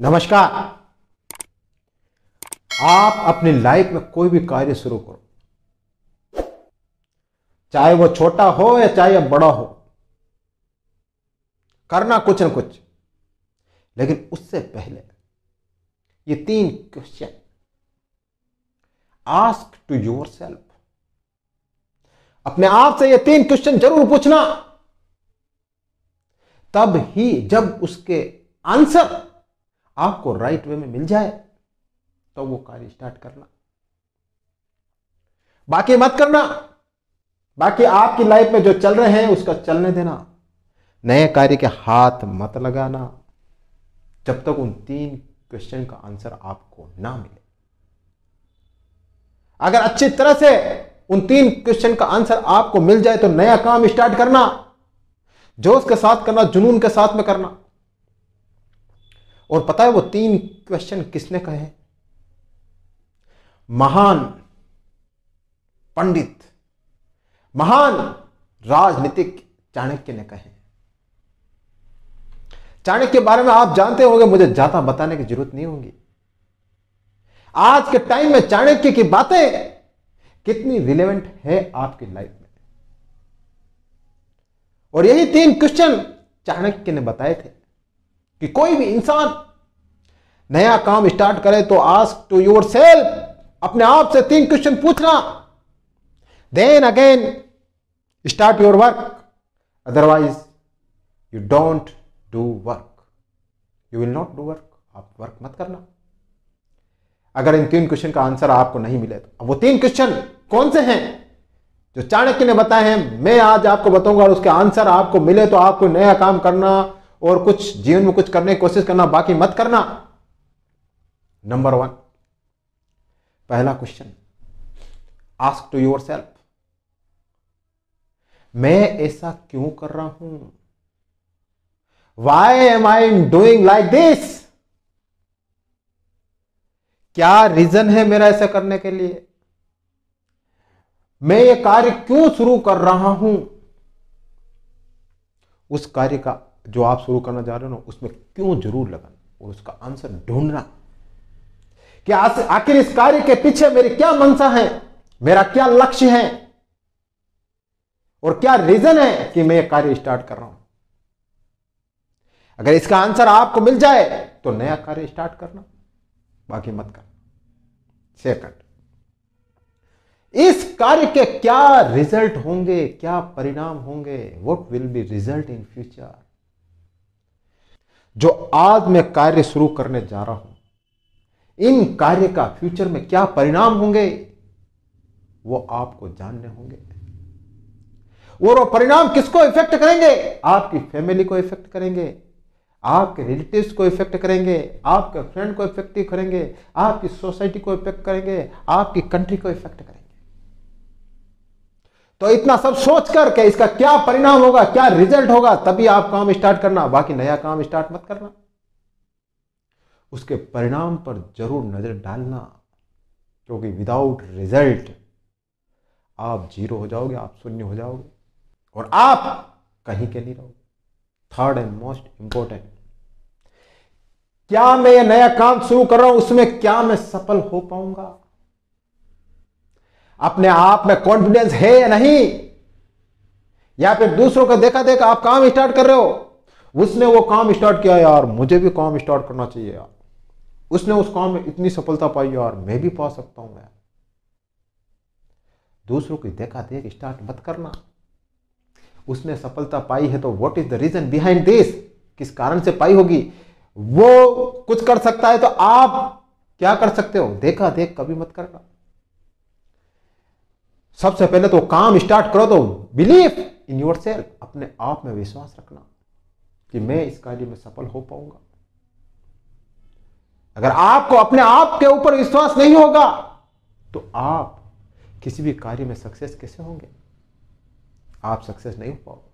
नमस्कार आप अपनी लाइफ में कोई भी कार्य शुरू करो चाहे वो छोटा हो या चाहे बड़ा हो करना कुछ न कुछ लेकिन उससे पहले ये तीन question ask to yourself अपने आप से ये तीन क्वेश्चन जरूर पूछना तब ही जब उसके आंसर आपको राइट वे में मिल जाए तो वो कार्य स्टार्ट करना बाकी मत करना बाकी आपकी लाइफ में जो चल रहे हैं उसका चलने देना नए कार्य के हाथ मत लगाना जब तक उन तीन क्वेश्चन का आंसर आपको ना मिले अगर अच्छी तरह से उन तीन क्वेश्चन का आंसर आपको मिल जाए तो नया काम स्टार्ट करना जोश के साथ करना जुनून के साथ में करना और पता है वो तीन क्वेश्चन किसने कहे महान पंडित महान राजनीतिक चाणक्य ने कहे चाणक्य के बारे में आप जानते होंगे मुझे ज्यादा बताने की जरूरत नहीं होगी आज के टाइम में चाणक्य की बातें कितनी रिलेवेंट है आपकी लाइफ में और यही तीन क्वेश्चन चाणक्य ने बताए थे कि कोई भी इंसान नया काम स्टार्ट करें तो आस्क टू योर सेल्फ अपने आप से तीन क्वेश्चन पूछना then again start your work otherwise you don't do work you will not do work आप वर्क मत करना अगर इन तीन क्वेश्चन का आंसर आपको नहीं मिले तो अब वो तीन क्वेश्चन कौन से हैं जो चाणक्य ने बताए हैं मैं आज आपको बताऊंगा और उसके आंसर आपको मिले तो आपको नया काम करना और कुछ जीवन में कुछ करने की कोशिश करना बाकी मत करना नंबर वन पहला question ask to yourself मैं ऐसा क्यों कर रहा हूं why am I doing like this क्या रीजन है मेरा ऐसा करने के लिए मैं ये कार्य क्यों शुरू कर रहा हूं उस कार्य का जो आप शुरू करना चाह रहे हो ना उसमें क्यों जरूर लगन और उसका आंसर ढूंढना कि आखिर इस कार्य के पीछे मेरी क्या मंशा है मेरा क्या लक्ष्य है और क्या रीजन है कि मैं ये कार्य स्टार्ट कर रहा हूं अगर इसका आंसर आपको मिल जाए तो नया कार्य स्टार्ट करना बाकी मत करना सेकंड इस कार्य के क्या रिजल्ट होंगे क्या परिणाम होंगे what will be result in future जो आज मैं कार्य शुरू करने जा रहा हूं इन कार्य का फ्यूचर में क्या परिणाम होंगे वो आपको जानने होंगे और वो परिणाम किसको इफेक्ट करेंगे आपकी फैमिली को इफेक्ट करेंगे आपके रिलेटिव्स को इफेक्ट करेंगे आपके फ्रेंड को इफेक्ट करेंगे आपकी सोसाइटी को इफेक्ट करेंगे आपकी कंट्री को इफेक्ट करेंगे तो इतना सब सोच करके इसका क्या परिणाम होगा क्या रिजल्ट होगा तभी आप काम स्टार्ट करना बाकी नया काम स्टार्ट मत करना उसके परिणाम पर जरूर नज़र डालना क्योंकि विदाउट रिजल्ट आप जीरो हो जाओगे आप शून्य हो जाओगे और आप कहीं के नहीं रहोगे थर्ड एंड मोस्ट इंपॉर्टेंट क्या मैं ये नया काम शुरू कर रहा हूं उसमें क्या मैं सफल हो पाऊंगा अपने आप में कॉन्फिडेंस है या नहीं या फिर दूसरों का देखा देखा आप काम स्टार्ट कर रहे हो उसने वो काम स्टार्ट किया यार मुझे भी काम स्टार्ट करना चाहिए यार उसने उस काम में इतनी सफलता पाई और मैं भी पा सकता हूं यार दूसरों की देखा देख स्टार्ट मत करना उसने सफलता पाई है तो what is the reason behind this किस कारण से पाई होगी वो कुछ कर सकता है तो आप क्या कर सकते हो देखा देख कभी मत करना सबसे पहले तो काम स्टार्ट करो तो बिलीव इन योर सेल्फ अपने आप में विश्वास रखना कि मैं इस कार्य में सफल हो पाऊंगा अगर आपको अपने आप के ऊपर विश्वास नहीं होगा तो आप किसी भी कार्य में सक्सेस कैसे होंगे आप सक्सेस नहीं हो पाओगे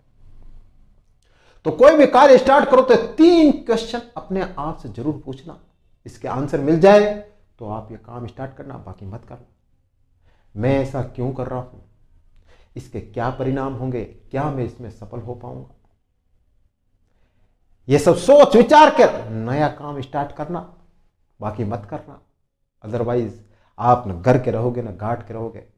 तो कोई भी कार्य स्टार्ट करो तो तीन क्वेश्चन अपने आप से जरूर पूछना इसके आंसर मिल जाए तो आप ये काम स्टार्ट करना बाकी मत करना मैं ऐसा क्यों कर रहा हूं इसके क्या परिणाम होंगे क्या मैं इसमें सफल हो पाऊंगा यह सब सोच विचार कर नया काम स्टार्ट करना बाकी मत करना अदरवाइज आप न घर के रहोगे ना घाट के रहोगे